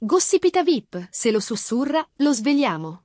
Gossipita VIP, se lo sussurra, lo svegliamo.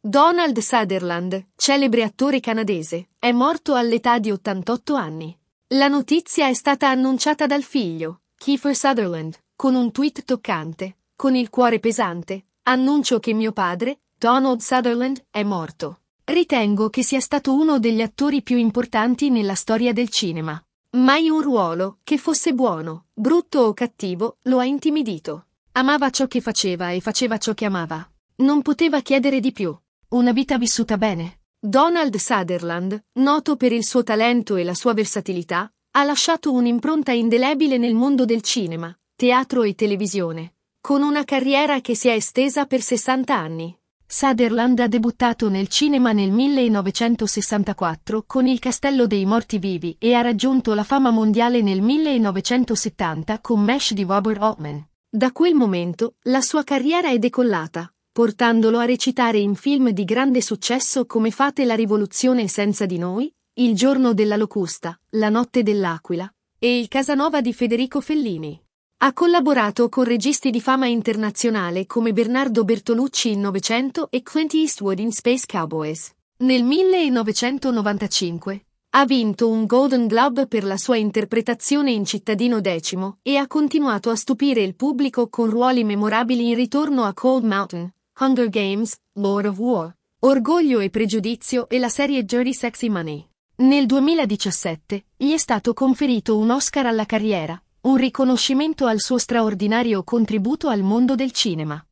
Donald Sutherland, celebre attore canadese, è morto all'età di 88 anni. La notizia è stata annunciata dal figlio, Kiefer Sutherland, con un tweet toccante, con il cuore pesante, annuncio che mio padre, Donald Sutherland, è morto. Ritengo che sia stato uno degli attori più importanti nella storia del cinema. Mai un ruolo, che fosse buono, brutto o cattivo, lo ha intimidito. Amava ciò che faceva e faceva ciò che amava. Non poteva chiedere di più. Una vita vissuta bene. Donald Sutherland, noto per il suo talento e la sua versatilità, ha lasciato un'impronta indelebile nel mondo del cinema, teatro e televisione, con una carriera che si è estesa per 60 anni. Sutherland ha debuttato nel cinema nel 1964 con Il Castello dei Morti Vivi e ha raggiunto la fama mondiale nel 1970 con Mesh di Robert Altman. Da quel momento la sua carriera è decollata, portandolo a recitare in film di grande successo come Fate la rivoluzione senza di noi, Il giorno della locusta, La notte dell'aquila e Il Casanova di Federico Fellini. Ha collaborato con registi di fama internazionale come Bernardo Bertolucci in Novecento e Clint Eastwood in Space Cowboys. Nel 1995 ha vinto un Golden Globe per la sua interpretazione in Cittadino X e ha continuato a stupire il pubblico con ruoli memorabili in ritorno a Cold Mountain, Hunger Games, Lord of War, Orgoglio e Pregiudizio e la serie Jerry Sexy Money. Nel 2017 gli è stato conferito un Oscar alla carriera, un riconoscimento al suo straordinario contributo al mondo del cinema.